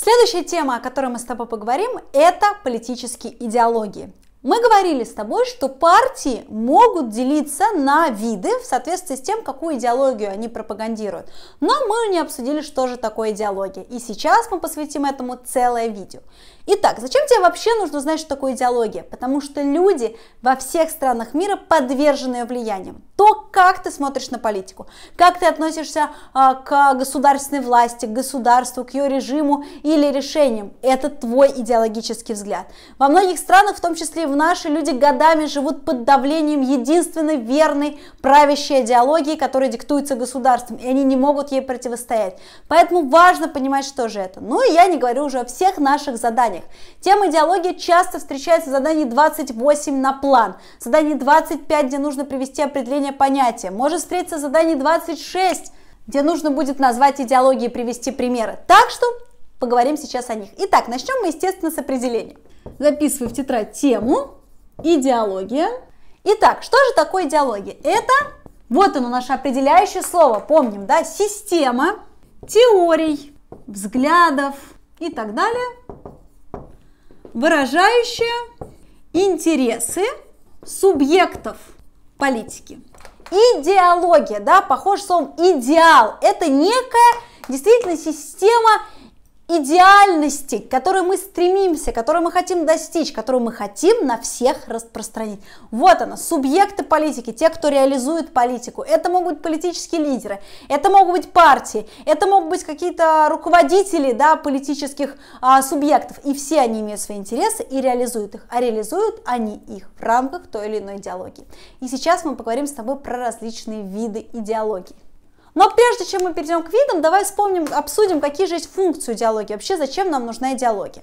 Следующая тема, о которой мы с тобой поговорим, это политические идеологии. Мы говорили с тобой, что партии могут делиться на виды в соответствии с тем, какую идеологию они пропагандируют. Но мы не обсудили, что же такое идеология. И сейчас мы посвятим этому целое видео. Итак, зачем тебе вообще нужно знать, что такое идеология? Потому что люди во всех странах мира подвержены ее влияниям. То, как ты смотришь на политику, как ты относишься а, к государственной власти, к государству, к ее режиму или решениям. Это твой идеологический взгляд. Во многих странах, в том числе и в нашей, люди годами живут под давлением единственной верной правящей идеологии, которая диктуется государством, и они не могут ей противостоять. Поэтому важно понимать, что же это. Ну и я не говорю уже о всех наших заданиях. Тема идеологии часто встречается в задании 28 на план, задание 25, где нужно привести определение понятия занятия. Может встретиться задание 26, где нужно будет назвать идеологии и привести примеры. Так что поговорим сейчас о них. Итак, начнем мы, естественно, с определения. Записываю в тетрадь тему «Идеология». Итак, что же такое идеология? Это, вот оно наше определяющее слово, помним, да, система теорий, взглядов и так далее, выражающая интересы субъектов политики идеология, да, похож словом идеал. Это некая действительно система идеальности, к мы стремимся, которую мы хотим достичь, которую мы хотим на всех распространить. Вот она, субъекты политики, те, кто реализует политику. Это могут быть политические лидеры, это могут быть партии, это могут быть какие-то руководители да, политических а, субъектов. И все они имеют свои интересы и реализуют их. А реализуют они их в рамках той или иной идеологии. И сейчас мы поговорим с тобой про различные виды идеологии. Но прежде чем мы перейдем к видам, давай вспомним, обсудим, какие же есть функции идеологии, вообще зачем нам нужны идеологии?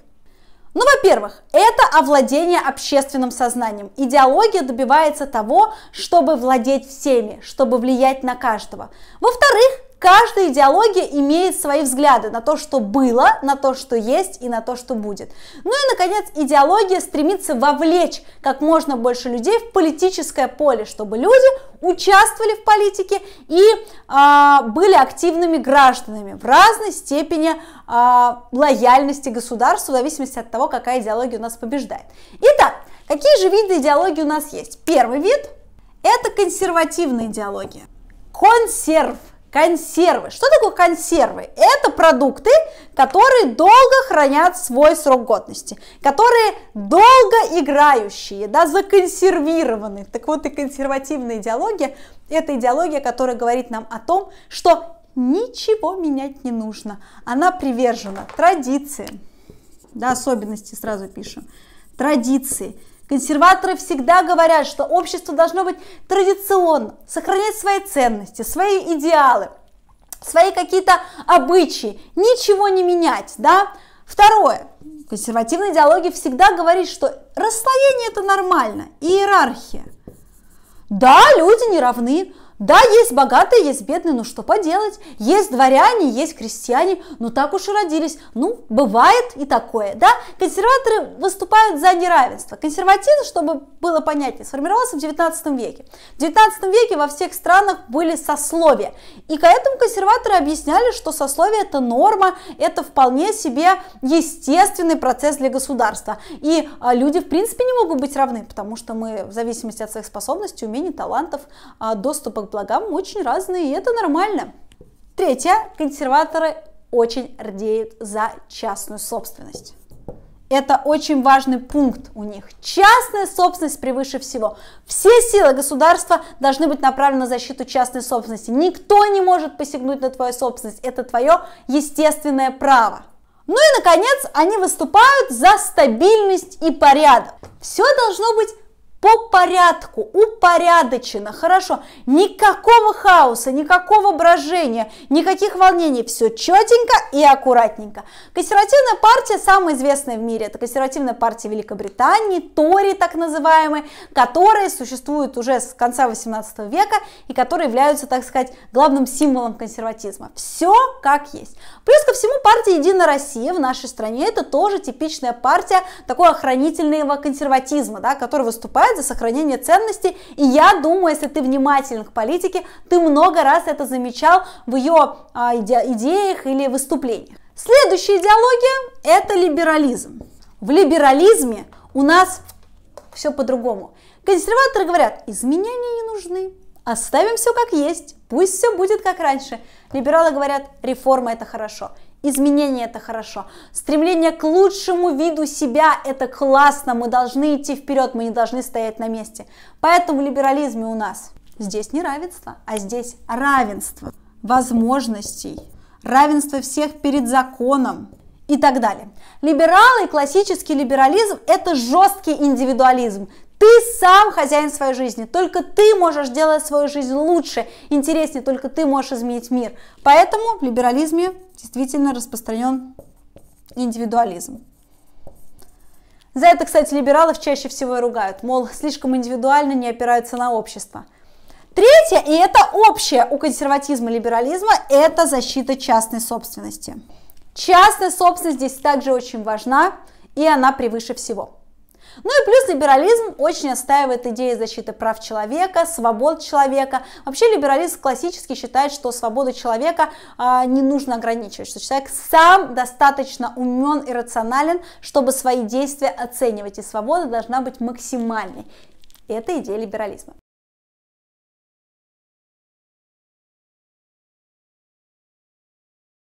Ну, во-первых, это овладение общественным сознанием. Идеология добивается того, чтобы владеть всеми, чтобы влиять на каждого. Во-вторых, Каждая идеология имеет свои взгляды на то, что было, на то, что есть и на то, что будет. Ну и, наконец, идеология стремится вовлечь как можно больше людей в политическое поле, чтобы люди участвовали в политике и а, были активными гражданами в разной степени а, лояльности государству, в зависимости от того, какая идеология у нас побеждает. Итак, какие же виды идеологии у нас есть? Первый вид – это консервативная идеология. Консерв – Консервы. Что такое консервы? Это продукты, которые долго хранят свой срок годности, которые долго играющие, да, законсервированы. Так вот и консервативная идеология – это идеология, которая говорит нам о том, что ничего менять не нужно. Она привержена традициям, да, особенности сразу пишем, традиции – Консерваторы всегда говорят, что общество должно быть традиционно, сохранять свои ценности, свои идеалы, свои какие-то обычаи, ничего не менять, да? Второе. Консервативная идеология всегда говорит, что расслоение это нормально, иерархия. Да, люди не равны, да, есть богатые, есть бедные, но что поделать? Есть дворяне, есть крестьяне, но так уж и родились. Ну, бывает и такое, да? Консерваторы выступают за неравенство. Консерватизм, чтобы было понятнее, сформировался в 19 веке. В 19 веке во всех странах были сословия. И к этому консерваторы объясняли, что сословие это норма, это вполне себе естественный процесс для государства. И а, люди, в принципе, не могут быть равны, потому что мы в зависимости от своих способностей, умений, талантов, а, доступа к благам очень разные, и это нормально. Третье. Консерваторы очень рдеют за частную собственность. Это очень важный пункт у них. Частная собственность превыше всего. Все силы государства должны быть направлены на защиту частной собственности. Никто не может посягнуть на твою собственность. Это твое естественное право. Ну и, наконец, они выступают за стабильность и порядок. Все должно быть по порядку, упорядочено, хорошо, никакого хаоса, никакого брожения, никаких волнений, все четенько и аккуратненько. Консервативная партия самая известная в мире, это консервативная партия Великобритании, Тори так называемые, которые существуют уже с конца 18 века и которые являются, так сказать, главным символом консерватизма. Все как есть. Плюс ко всему партия Единая Россия в нашей стране это тоже типичная партия такого охранительного консерватизма, да, который выступает за сохранение ценностей. И я думаю, если ты внимательный к политике, ты много раз это замечал в ее а, идеях или выступлениях. Следующая идеология – это либерализм. В либерализме у нас все по-другому. Консерваторы говорят, изменения не нужны, оставим все как есть, пусть все будет как раньше. Либералы говорят, реформа это хорошо. Изменение – это хорошо. Стремление к лучшему виду себя – это классно. Мы должны идти вперед, мы не должны стоять на месте. Поэтому в либерализме у нас здесь не равенство, а здесь равенство возможностей, равенство всех перед законом и так далее. Либералы классический либерализм – это жесткий индивидуализм. Ты сам хозяин своей жизни, только ты можешь сделать свою жизнь лучше, интереснее, только ты можешь изменить мир. Поэтому в либерализме действительно распространен индивидуализм. За это, кстати, либералов чаще всего и ругают, мол, слишком индивидуально не опираются на общество. Третье, и это общее у консерватизма и либерализма, это защита частной собственности. Частная собственность здесь также очень важна, и она превыше всего. Ну и плюс либерализм очень отстаивает идеи защиты прав человека, свобод человека. Вообще либерализм классически считает, что свободу человека э, не нужно ограничивать, что человек сам достаточно умен и рационален, чтобы свои действия оценивать, и свобода должна быть максимальной. Это идея либерализма.